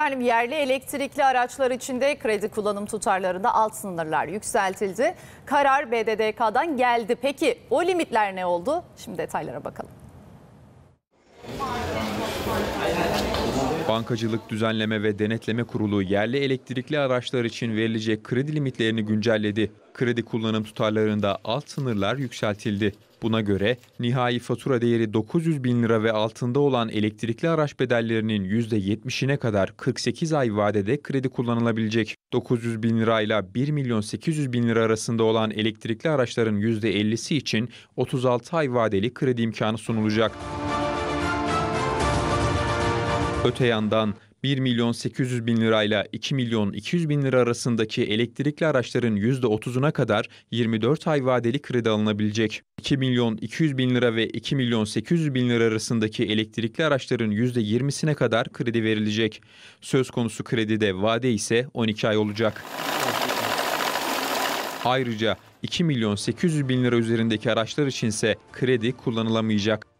Efendim yerli elektrikli araçlar için de kredi kullanım tutarlarında alt sınırlar yükseltildi. Karar BDDK'dan geldi. Peki o limitler ne oldu? Şimdi detaylara bakalım. Bankacılık Düzenleme ve Denetleme Kurulu yerli elektrikli araçlar için verilecek kredi limitlerini güncelledi. Kredi kullanım tutarlarında alt sınırlar yükseltildi. Buna göre nihai fatura değeri 900 bin lira ve altında olan elektrikli araç bedellerinin %70'ine kadar 48 ay vadede kredi kullanılabilecek. 900 bin lirayla 1 milyon 800 bin lira arasında olan elektrikli araçların %50'si için 36 ay vadeli kredi imkanı sunulacak. Öte yandan 1 milyon 800 bin lirayla 2 milyon 200 bin lira arasındaki elektrikli araçların %30'una kadar 24 ay vadeli kredi alınabilecek. 2 milyon 200 bin lira ve 2 milyon 800 bin lira arasındaki elektrikli araçların %20'sine kadar kredi verilecek. Söz konusu kredide vade ise 12 ay olacak. Ayrıca 2 milyon 800 bin lira üzerindeki araçlar içinse kredi kullanılamayacak.